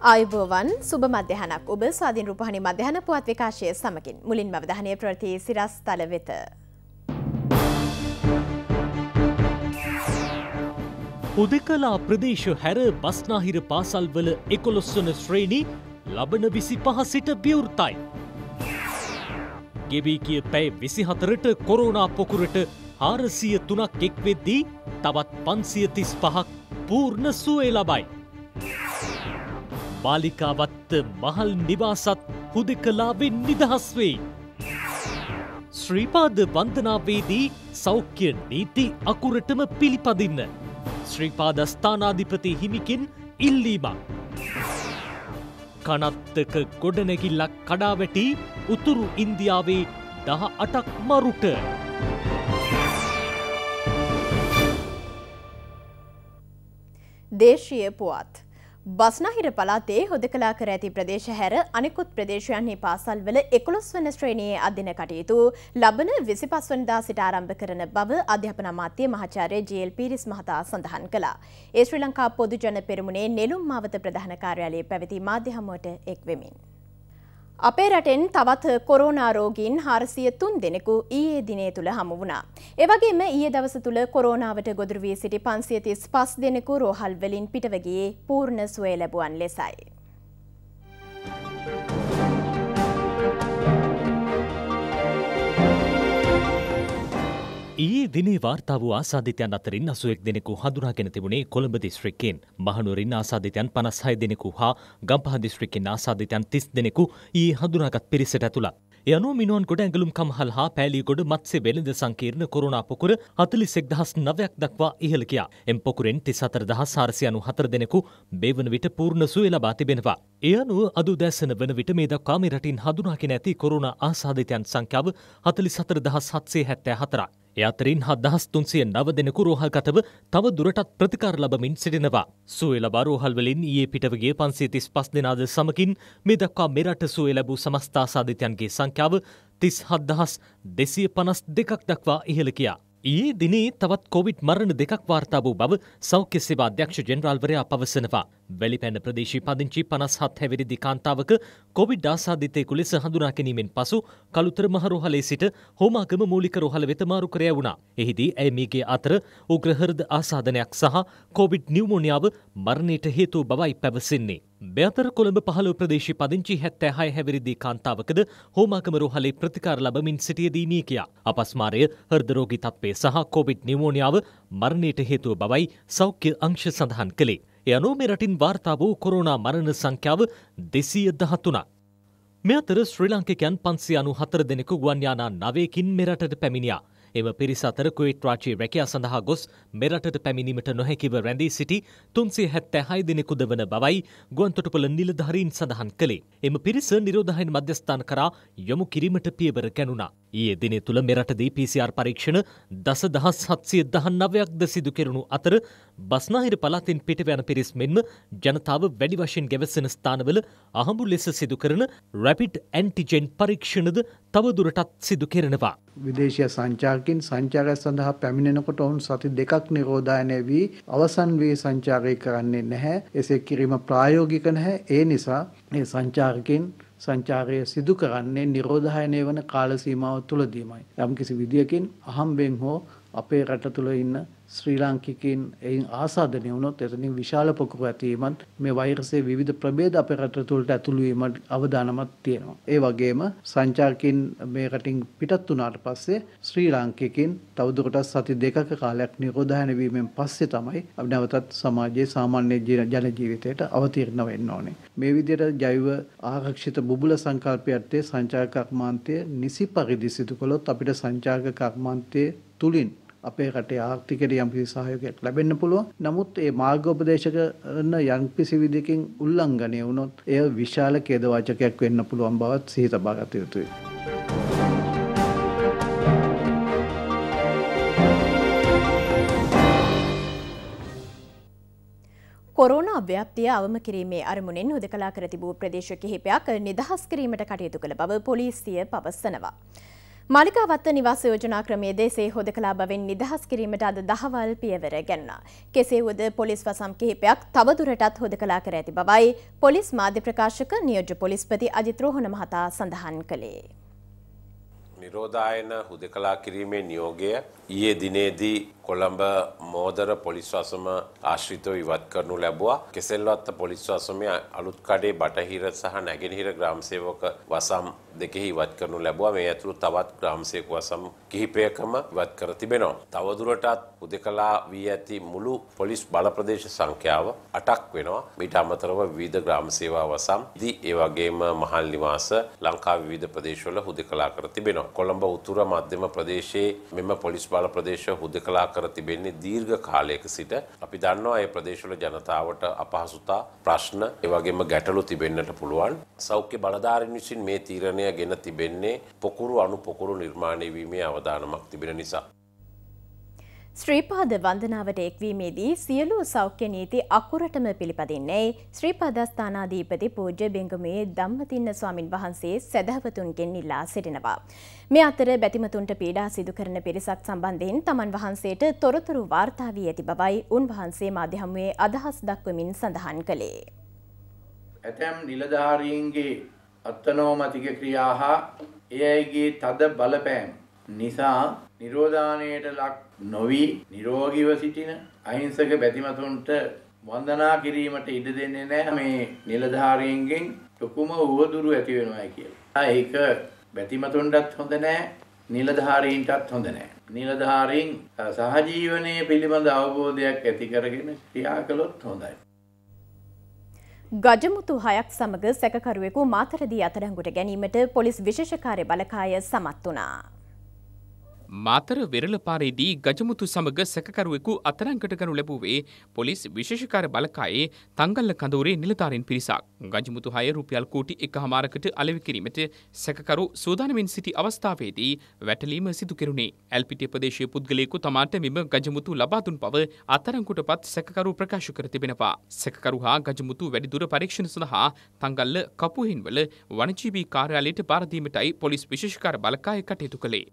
අයිබෝවන් සුබ මධ්‍යහනක් ඔබ සාධීන් රූපහණි මධ්‍යහන පුවත් විකාශය සමකින් මුලින් මවධානය ප්‍රති සිරස් තල වෙත. හුදකලා ප්‍රදේශ හැර බස්නාහිර පාසල්වල එකොළොස්වන ශ්‍රේණී ලබන විසි පහසිට බියවෘතයි. ගෙවී කිය පැයි විසිහතරට කොරෝනා පොකුරට හාරසිය තුනක් එක්වෙද්දී තවත් පන්සියතිස් පහක් පූර්ණ සුවේ ලබයි. මාලිකාවත්ත මහල් නිවාසත් හුදෙකලාවෙන් නිදහස් වෙයි. ශ්‍රීපාද වන්දනාවේදී සෞඛ්‍ය නීති අකුරටම පිළිපදින්න. ශ්‍රීපාද ස්ථානාධිපති හිමිකින් ඉල්ලීමක්. කනත්තක ගොඩනැගිල්ලක් කඩාවැටි උතුරු ඉන්දියාවේ දහ අටක් මරුට. දේශීය පුවත්. බස්නහිර පලාතේ හොදකලා කර ඇති ප්‍රදේශ හැර අනෙකුත් ප්‍රදේශයන්හි පාසල්වල එකොළොස් වන ශ්‍රේණයේ අධ්‍යන කටයුතු ලබන විසිපස් වනදා සිට ආරම්භ කරන බව අධ්‍යාපන අමාත්‍ය මහාචාර්ය ජේල් පීරිස් මහතා සඳහන් කළා. ඒ ශ්‍රී ලංකා පොදු ජන පෙරමුණේ නෙළුම් මාවත ප්‍රධාන කාර්යාලයේ පැවති මාධ්‍ය හමුවට එක් වෙමින්. අපේ රටෙන් තවත් කොරෝනාරෝගීන් හාරසිය තුන් දෙනෙකු ඊයේ දිනේ තුළ හමු වුණා. එවගේම ඊය දවස තුළ කොරෝනාවට ගොදුරුවී සිටි පන්සියතිස් පස් දෙනෙකු රෝහල්වලින් පිටවගේ පූර්ණ සුවය ලැබුවන් ලෙසයි. දිනේ වාර්තා වූ ආසාධිතයන් අතරින් අසුවෙක් දෙනෙකු හඳුනාගෙන තිබුණේ කොළඹ දිස්ත්‍රික්කෙන් මහනුවරින් ආසාධිතයන් පනස් හය දෙනෙකු හා ගම්පහ දිස්ත්‍රික්කෙන් ආසාධිතයන් තිස් දෙනෙකු ඊයේ හඳුනාගත් පිරිසට ඇතුළත්. යනු මිනුවන් ගොඩ ඇඟලුම් කමහල් හා පෑලිගොඩ මත්සේ වෙළඳ සංකීර්ණ කොරුණා පොකුර හතලිසෙක් දහස් නවයක් දක්වා ඉහළ කියා. එම් පොකුරෙන් තිස් අතර දහස් සාරසියනු හතර දෙනෙකු බේවන විට පූර්ණ සුවය ලබා තිබෙනවා. ඒ අනුව අදුදැසන වන විට මේ දක්වා මේ රටින් හඳුනාගෙන ඇති කොරුණා ආසාධිතයන් සංඛ්‍යාව හතලිස් හතර දහස් හත්සේ හැත්තෑ හතරක්. එ අතරින් හදහස් තුන්සිය නව දෙනෙකු රෝහල්ගතව තව දුරටත් ප්‍රතිකාර ලබමින් සිටිනවා. සුවේ ලබා රෝහල්වලින් ඊයේ පිටවගේ පන්සේ තිස් පස් දෙනාද සමකින් මේ දක්වා මෙරට සුවේ ලැබූ සමස්ථාසාධිතයන්ගේ සංඛ්‍යාව තිස් හත්දහස් දෙසිය පනස් දෙකක් දක්වා ඉහළ කියා. ඊයේ දිනේ තවත් කොවිඩ් මරණ දෙකක් වාර්තා වූ බව සෞඛ්‍ය සේවා අධ්‍යක්ෂ ජෙනරාල්වරයා පවසනවා. වැලිපැන ප්‍රදේශී පදිංචි පනස් හත් හැවිරි දිකාන්තාවක කොවිඩ් ආසාධිතයෙකු ලෙස හඳුනා ගැනීමෙන් පසු කළුතර මහ රෝහලේ සිට හෝමාගම මූලික රෝහල වෙත මාරු කර යවුණා. එහිදී ඇය මේගේ අතර උග්‍ර හෘද ආසාදනයක් සහ කොවිඩ් නිව්මෝනියාව මරණයට හේතු බවයි පැවසෙන්නේ. බැතර කොළඹ පහළ ප්‍රදේශි පදිංචි හැත්තෑ හය හැවිරිදි කාන්තාවකද හෝමාකම රෝහලේ ප්‍රතිකාර ලබමින් සිටියදී මිය කියා. අපස්මාරය හර්දරෝගී තත්ත්වය සහ කොවිඩ් නිමෝනියාව මරණයට හේතුව බවයි සෞඛ්‍ය අංශ සඳහන් කළේ. එය අනුව මේ රටින් වාර්තා වූ කොරෝනා මරණ සංඛ්‍යාව දෙසීය දහතුනක්. මෙ අතර ශ්‍රී ලංකිකයන් පන්සි අනු හතර දෙනෙකු ගුවන්යානා නවයකින් මෙරටට පැමිණියා. එම පිරිස අතර කුවේට් රාජ්‍යයේ රැකියා සඳහා ගොස් මෙරටට පැමිණීමට නොහැකිව රැඳී සිටි 376 දිනෙකුද වන බවයි ගුවන්තොටුපළ නිලධාරීන් සඳහන් කළේ. එම පිරිස නිරෝධායන මධ්‍යස්ථාන කරා යොමු කිරීමට පියවර ගැනුණා. ඊයේ දින තුළ මෙරටදී PCR පරීක්ෂණ දස දහස් හත්සිය දහන් නවයක්ද සිදු කෙරුණු අතර බස්නාහිර පළාතින් පිටවැන පිරිස් මෙන්ම ජනතාව වැඩි වශයෙන් ගැවසෙන ස්ථානවල අහඹු ලෙස සිදු කරන රැපිඩ් ඇන්ටිජෙන් පරීක්ෂණද තවදුරටත් සිදු කෙරෙනවා. විදේශීය සංචාරකින් සංචාරය සඳහා පැමිණෙනකොට ඔවුන් සති දෙකක් නිරෝධායනය වී අවසන් වී සංචාරය කරන්නේ නැහැ. එසේ කිරීම ප්‍රායෝගික නැහැ. ඒ නිසා මේ සංචාරකින් සංචාරය සිදු කරන්නේ නිරෝධායනය වන කාල සීමාව තුලදීමයි. යම්කිසි විදියකින් අහම්බෙන් හෝ අපේ රට තුල ඉන්න ශ්‍රී ලාංකිකින් එයින් ආසාධනය වුණොත් එතනින් විශාල පොකුරු ඇතිවීමත් මේ වෛරසේ විධ ප්‍රබේද අප රට තුළට ඇතුළුවීමට අවධානමත් තියෙනවා. ඒ වගේම සංචාර්කින් මේ රටින් පිටත් වනාට පස්සේ ශ්‍රී ලාංකිකින් තවදුරටත් සති දෙකක කාලයක් නිරෝධායනවීමෙන් පස්සේ තමයි අපි නැවතත් සමාජයේ සාමාන්‍ය ජන ජීවිතයට අවතීර්ණ වෙන්න ඕනේ. මේ විදිහට ජෛව ආරක්ෂිත බුබුල සංකල්පය යටතේ සංචාරක කර්මාන්තය නිසි පරිදි සිදු කළොත් අපිට සංචාරක කර්මාන්තයේ තුලින් අපේ රටේ ආර්ථිකයට යම්කිසි සහයෝගයක් ලැබෙන්න පුළුවන්. නමුත් ඒ මාර්ගෝපදේශකන යම්කිසි විදිහකින් උල්ලංඝනය වුණොත් එය විශාල ඛේදවාචකයක් වෙන්න පුළුවන් බවත් සිහි තබා ගත යුතුයි. කොරෝණ අව්‍යාප්තිය අවම කිරීමේ අරමුණෙන් හුදකලා කර තිබූ ප්‍රදේශ කිහිපයක් නිදහස් කිරීමට කටයුතු කළ බව පොලිසිය පවසනවා. මලිකාවත්ත නිවාස යෝජනා ක්‍රමේ දේශේ හොදකලා බවෙන් නිදහස් කිරීමට අද දහවල් පියවර ගැන්නා. කෙසේ වුද පොලිස් වසම් කිහිපයක් තවදුරටත් හොදකලා කර ඇති බවයි පොලිස් මාධ්‍ය ප්‍රකාශක නියෝජ්‍ය පොලිස්පති අජිත් රෝහණ මහතා සඳහන් කළේ. නිරෝධායන හුදකලා කිරීමේ නියෝගය ඊයේ දිනේදී කොළඹ මෝදර පොලිස්වාසම ආශ්‍රිතව ඉවත් කරනු ලැබවා. කෙසෙල්වත්ත පොලිස්වාසමය අලුත් කඩේ බටහිර සහ නැගෙනහිර ග්‍රාම්සේවක වසම් දෙකෙහි ඉවත් කරනු ලැබවා මේ ඇතුළු තවත් ග්‍රාම්සයක වසම් කිහිපයකම ඉවත් කර තිබෙනවා. තවදුරටත් උදෙකලා වී ඇති මුළු පොලිස් බලප්‍රදේශ සංඛ්‍යාව අටක් වෙනවා. මීට අමතරව විවිධ ග්‍රාමසේවා වසම් දී ඒ වගේම මහල් නිවාස ලංකා විවිධ ප්‍රදේශවල හුදෙකලා කර තිබෙනවා. කොළඹ උතුර මධ්‍යම ප්‍රදේශයේ මෙම පොලිස් බල ප්‍රදේශ හුදෙකලා කර කර තිබෙන්නේ දීර්ඝ කාලයක සිට අපි දන්නවා ඒ ප්‍රදේශවල ජනතාවට අපහසුතා ප්‍රශ්න ඒ වගේම ගැටලු තිබෙන්නට පුළුවන් සෞඛ්‍ය බලධාරීන් විසින් මේ තීරණය ගෙන තිබෙන්නේ පොකුරු අණු පොකුරු නිර්මාණය වීමේ අවදානමක් තිබෙන නිසා ශ්‍රීපාද වන්දනාවට එක්වීමේදී සියලු සෞඛ්‍ය නීති අකුරටම පිළිපදින්නේ ශ්‍රීපාදස්ථානාධීපති පූජ්‍ය බෙංගමේ ධම්මතින්න ස්වාමින් වහන්සේ සැදැහැවතුන්ගෙන් ඉල්ලා සිටිනවා. මේ අතර බැතිමතුන්ට පීඩා සිදු කරන පිරිසක් සම්බන්ධයෙන් තමන් වහන්සේට තොරතුරු වාර්තා වී ඇති බවයි උන්වහන්සේ මාධ්‍යහමුවේ අදහස් දක්වමින් සඳහන් කළේ. ඇතැම් නිලධාරීන්ගේ අත්තනෝමතික ක්‍රියා හා ඒ අයගේ තද බලපෑම් නිසා නිරෝධානයට ලක් නොවි නිරෝගීව සිටින අහිංසක බැතිමතුන්ට වන්දනා කිරීමට ඉඩ දෙන්නේ නැහැ මේ නිලධාරීන්ගෙන් ලොකුම උවදුරු ඇති වෙනවායි කියලා. ඒක බැතිමතුන්ටත් හොඳ නැහැ නිලධාරීන්ටත් හොඳ නැහැ. නිලධාරීන් සහජීවනයේ පිළිබඳ අවබෝධයක් ඇති කරගෙන ක්‍රියා කළොත් හොඳයි. ගජමුතු හයක් සමග සැකකරුවෙකු මාතරදී අතරංගුට ගැනීමට පොලිස් විශේෂකාරය බලකාය සමත් වනා. මාතර වෙරළපාරේදී ගජමුතු සමග සැකකරුවෙකු අතරංකට ගනු ලැබුවේ පොලිස් විශේෂකාර බලකායේ තංගල්ල කඳවුරේ නිලධාරීන් පිරිසක්. ගජමුතු හය රුපියල් කෝටි එකහමාරකට අලෙවි කිරීමට සැකකරු සූදානමින් සිටි අවස්ථාවේදී වැටලීම සිදු කෙරුණේ. ඇල්පිටිය ප්‍රදේශයේ පුද්ගලයෙකු තමාට මෙම ගජමුතු ලබා දුන් බව අතරංකටපත් සැකකරු ප්‍රකාශ කර තිබෙනවා. සැකකරු හා ගජමුතු වැඩිදුර පරීක්ෂණ සඳහා තංගල්ල කපුහින්වල වනජීවී කාර්යාලයට බාර දීමටයි පොලිස් විශේෂකාර බලකාය කටයුතු කළේ.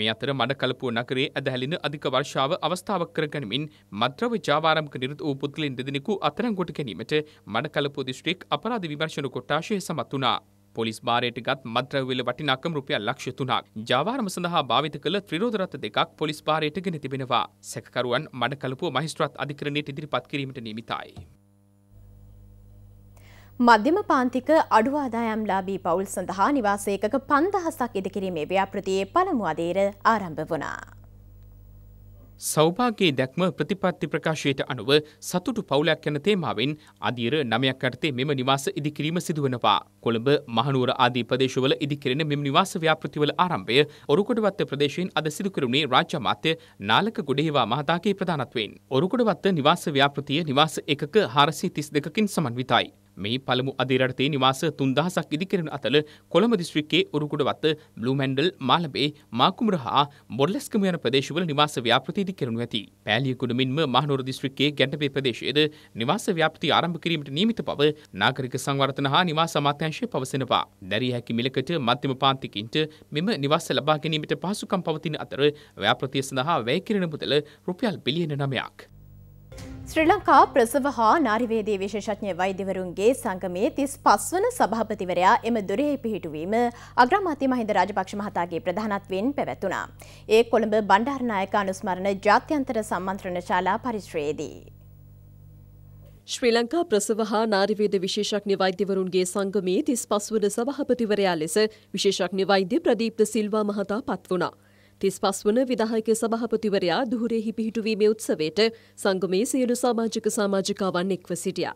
මේ අතර මඩ කලපුව නගරේ ඇදහැලින අධික වර්ෂාව අවස්ථාවක් කරගනිමින් මද්‍රව ජාවාරම්ක නිරත වූ පුද්ගලින් දෙදෙනෙකු අතරංගොට ගැනීමට මඩ කලපුව දිස්ත්‍රික් අපරාධ විමර්ශන කොට්ටාශය සමත් වුණා. පොලිස් භාරයට ගත් මද්‍රවවිල වටිනාකම් රුපියල් ලක්ෂ තුනක් ජාවාරම සඳහා භාවිත කළ ත්‍රිරෝධ රථ දෙකක් පොලිස් භාරයට ගෙන තිබෙනවා. සැකකරුවන් මඩ කලපුව මහිස්ත්‍රාත් අධිකරණයට ඉදිරිපත් කිරීමට නියමිතයි. මධ්‍යම පාන්තික අඩු ආදායම්ලාබී පවුල් සඳහා නිවාස ඒකක 5000ක් ඉදිකිරීමේ ව්‍යාපෘතියේ පළමු අදීර ආරම්භ වුණා. සෞභාගේ දැක්ම ප්‍රතිපත්ති ප්‍රකාශයට අනුව සතුටු පවුලක් යන තේමාවෙන් අදීර නමයක් යටතේ මෙම නිවාස ඉදිකිරීම සිදුවනවා. කොළඹ මහනුවර ආදී ප්‍රදේශවල ඉදිකිරෙන මෙම නිවාස ව්‍යාපෘතිවල ආරම්භය ඔරුකොඩවත්ත ප්‍රදේශයෙන් අද සිදු කරුණේ රාජ්‍ය අමාත්‍ය නාලක ගුඩේවා මහතාගේ ප්‍රධානත්වයෙන්. ඔරුකොඩවත්ත නිවාස ව්‍යාපෘතිය නිවාස එකක 432කින් සමන්විතයි. මේ පළමු අධිරටතේ නිවාස තුන්දහසක් ඉදිකරන අතල කොළඹ දිස්ත්‍රික්කයේ උරුකුඩවත්ත බ්ලූමැන්ඩල් මාලබේ මාකුමර හා මොඩලස්කම යන ප්‍රදේශවල නිවාස ව්‍යාපෘති ඉදිකරනු ඇති. පෑලියකුඩ මෙන්ම මහනුවර දිස්ත්‍රික්කයේ ගැටපේ ප්‍රදේශයේද නිවාස ව්‍යාපෘති ආරම්භ කිරීමට නියමිත බව නාගරික සංවර්ධන හා නිවාස අමාත්‍යාංශය පවසනවා. දැරිය හැකි මිලකට මධ්‍යම පාන්තිකින්ට මෙම නිවාස ලබා ගැනීමට පහසුකම් පවතින අතර ව්‍යාපෘතිය සඳහා වැය කිරීම මුදල රුපියල් බිලියන 9ක් ශ්‍රී ලංකා ප්‍රසව හා නාරිවේදී විශේෂඥ වෛද්‍යවරුන්ගේ සංගමයේ තිස් පස්වන සභාපතිවරයා එම දොරෙහි පිහිටුවීම අග්‍රාමාත්‍ය මහින්ද රාජපක්ෂ මහතාගේ ප්‍රධානත්වයෙන් පැවැත්වුණා. ඒ කොළඹ බණ්ඩාරනායක අනුස්මරණ ජාත්‍යන්තර සම්මන්ත්‍රණ ශාලා පරිශ්‍රයේදී. ශ්‍රී ලංකා ප්‍රසව හා නාරිවේද විශේෂඥ වෛද්‍යවරුන්ගේ සංගමයේ තිස් පස්වන සභාපතිවරයා ලෙස විශේෂඥ වෛද්‍ය ප්‍රදීප්ත සිල්වා මහතා පත් වුණා. තිස් පස්වන විදාහයක සභහපතිවරයා දුහරෙහි පිහිටුවීමේ උත්සවයට සංගමේ සියලු සාමාජික සාමාජිකාවන් එක්ව සිටියා.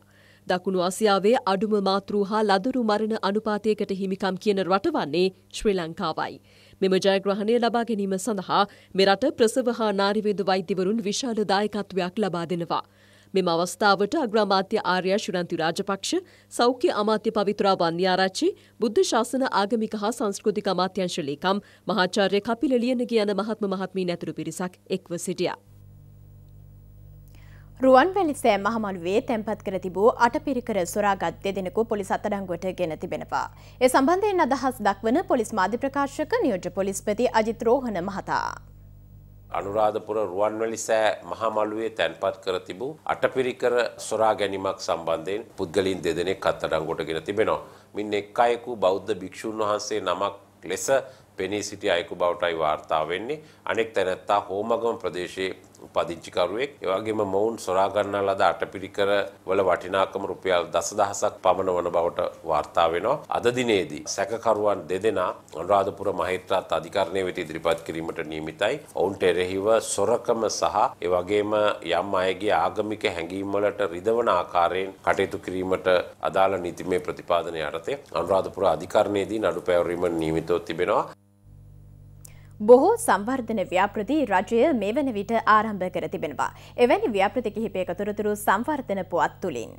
දකුණු ආසියාවේ අඩුම මාතෘ හා ලදරු මරණ අනුපාතයකට හිමිකම් කියන රට වන්නේ ශ්‍රී ලංකාවයි. මෙම ජයග්‍රහණය ලබා ගැනීම සඳහා මෙරට ප්‍රසව හා නාරිවේද වෛද්‍යවරුන් විශාල දායකත්වයක් ලබා දෙනවා. මෙම අවස්ථාවට අග්‍රාමාත්‍ය ආර්ය ශුරන්ති රාජපක්ෂ, සෞඛ්‍ය අමාත්‍ය පවිතුරා වන්නිආරච්චි, බුද්ධ ශාසන ආගමික හා සංස්කෘතික අමාත්‍යංශ ලේකම්, මහාචාර්ය කපිල ලියනගේ යන මහත්ම මහත්මීන් ඇතුළු පිරිසක් එක්ව සිටියා. රුවන්වැලි සෑ මහමළුවේ තැන්පත් කර තිබූ අටපිරිකර සොරාගත් දෙදෙනෙකු පොලිස් අත්අඩංගුවට ගෙන තිබෙනවා. ඒ සම්බන්ධයෙන් අදහස් දක්වන පොලිස් මාධ්‍ය ප්‍රකාශක නියෝජ්‍ය පොලිස්පති අජිත් රෝහණ මහතා. අනුරාධපුර රුවන්වැලි සෑ මහමළුවේ තැන්පත් කර තිබූ අටපිරිකර සොරා ගැනීමක් සම්බන්ධයෙන් පුද්ගලින් දෙදෙනෙක් අත්අඩංගුවටගෙන තිබෙනවා. මින් එක් අයෙකු බෞද්ධ භික්ෂුන් වහන්සේ නමක් ලෙස පෙනී සිටි අයෙකු බවටයි වාර්තා වෙන්නේ. අනෙක් තැනැත්තා හෝමගම ප්‍රදේශයේ උපදිංචිකරුවෙක් ඒවගේම මොවුන් සොරාගන්නා ලද අටපිරිකර වල වටිනාකම රුපියල් දසදහසක් පමණ වන බවට වාර්තා වෙනවා. අද දිනේදී සැකකරුවන් දෙදෙනා අනුරාධපුර මහිත්‍රාත් අධිකරණය වෙත ඉදිරිපත් කිරීමට නියමිතයි. ඔවුන්ට එරෙහිව සොරකම සහ ඒවගේම යම් අයගේ ආගමික හැඟීම් වලට රිදවන ආකාරයෙන් කටයුතු කිරීමට අදාළ නීතිමය ප්‍රතිපාදන යටතේ අනුරාධපුර අධිකරණයේදී නඩු පැවරීම නියමිතව තිබෙනවා. බොහෝ සංවර්ධන ව්‍යාපෘති රජය මේ වන විට ආරම්භ කර තිබෙනවා. එවැනි ව්‍යාපෘති කිහිපයක තොරතුරු සංවර්ධන පුවත් තුළින්.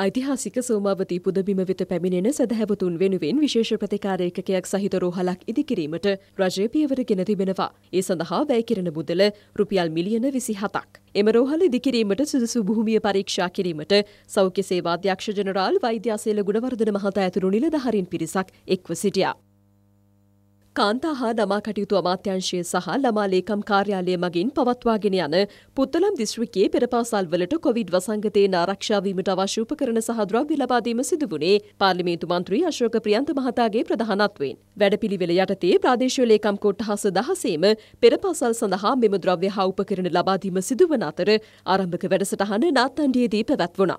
ඓතිහාසික සෝමාවතී පුදබිම වෙත පැමිණෙන සැදැහැවතුන් වෙනුවෙන් විශේෂ ප්‍රතිකාරයකයක් සහිත රෝහලක් ඉදිකිරීමට රජය පියවර ගෙන තිබෙනවා. ඒ සඳහා වැයකිරණ මුදල රුපියල් මිලියන විසි හතක්. එම රෝහල ඉදිකිරීමට සුදුසු භූමිය පරීක්ෂා කිරීමට සෞඛ්‍ය සේවාධ්‍යක්ෂ ජනරාල් වෛද්‍යාසේල ගුණවර්ධන මහතා ඇතුළු නිලධහරින් පිරිසක් එක්ව සිටියා. කාන්තා හා ළමා කටයුතු අමාත්‍යංශය සහ ළමා ලේකම් කාර්යාලය මගින් පවත්වාගෙන යන පුත්තලම් දිස්ත්‍රික්කයේ පෙරපාසල් වලට කොවිඩ් වසංගතයෙන් ආරක්ෂා වීමට අවශ්‍ය උපකරණ සහ ද්‍රව්‍ය ලබා දීම සිදු වුණේ පාර්ලිමේන්තු මන්ත්‍රී අශෝක ප්‍රියන්ත මහතාගේ ප්‍රධානත්වයෙන්. වැඩපිළිවෙල යටතේ ප්‍රාදේශීය ලේකම් කොට්ටහස 16ම පෙරපාසල් සඳහා මෙම ද්‍රව්‍ය හා උපකරණ ලබා දීම සිදුවන අතර ආරම්භක වැඩසටහන නාත්තණ්ඩියේදී පැවැත්වුණා.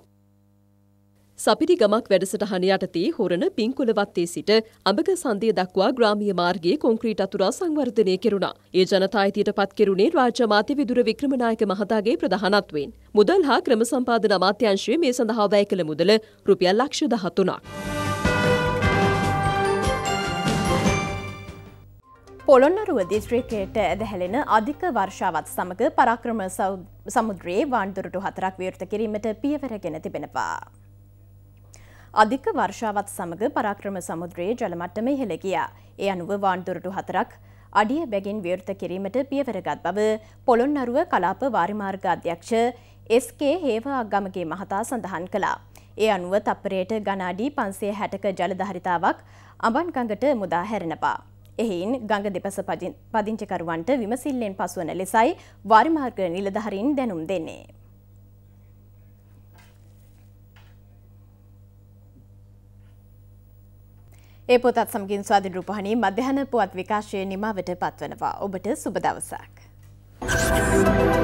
සපිරි ගමක් වැඩසටහන යටතේ හොරණ පින්කුලවත්තේ සිට අඹග සන්දිය දක්වා ග්‍රාමීය මාර්ගයේ කොන්ක්‍රීට් අතුරා සංවර්ධනය කෙරුණා. ඒ ජනතා අයිතියට පත් කෙරුණේ රාජ්‍ය මාධ්‍ය විදුර වික්‍රමනායක මහතාගේ ප්‍රධානත්වයෙන්. මුදල් හා ක්‍රම සම්පාදන අමාත්‍යාංශයේ මේ සඳහා වැය කළ මුදල රුපියල් ලක්ෂ 13ක්. පොළොන්නරුව දිස්ත්‍රික්කයට ඇදහැලෙන අධික වර්ෂාවත් සමග පරාක්‍රම සමුද්‍රයේ වාන්දුරටු හතරක් විවෘත කිරීමට පියවර ගෙන තිබෙනවා. අධික වර්ෂාවත් සමග පරාක්‍රම සමුද්‍රයේ ජලමට්ටම ඉහළ ගියා. ඒ අනුව වාන්දුරටු හතරක් අඩිය බැගින් විවෘත කිරීමට පියවරගත් බව පොළොන්නරුව කලාප වාරිමාර්ග අධ්‍යක්ෂ එස්.කේ හේවා අගමගේ මහතා සඳහන් කළා. ඒ අනුව තප්පරයට ඝන අඩි 560ක ජලධාරිතාවක් අඹන්ගඟට මුදා හැරෙනවා. එහෙයින් ගඟ දෙපස පදිංචිකරුවන්ට විමසිල්ලෙන් පසුවන ලෙසයි වාරිමාර්ග නිලධාරීන් දැනුම් දෙන්නේ. ඒ පොතත් සමගින් ස්වාධීන රූපහණී මධ්‍යහන පුවත් විකාශයේ නිමාවට පත්වනවා. ඔබට සුබ දවසක්. Thank you.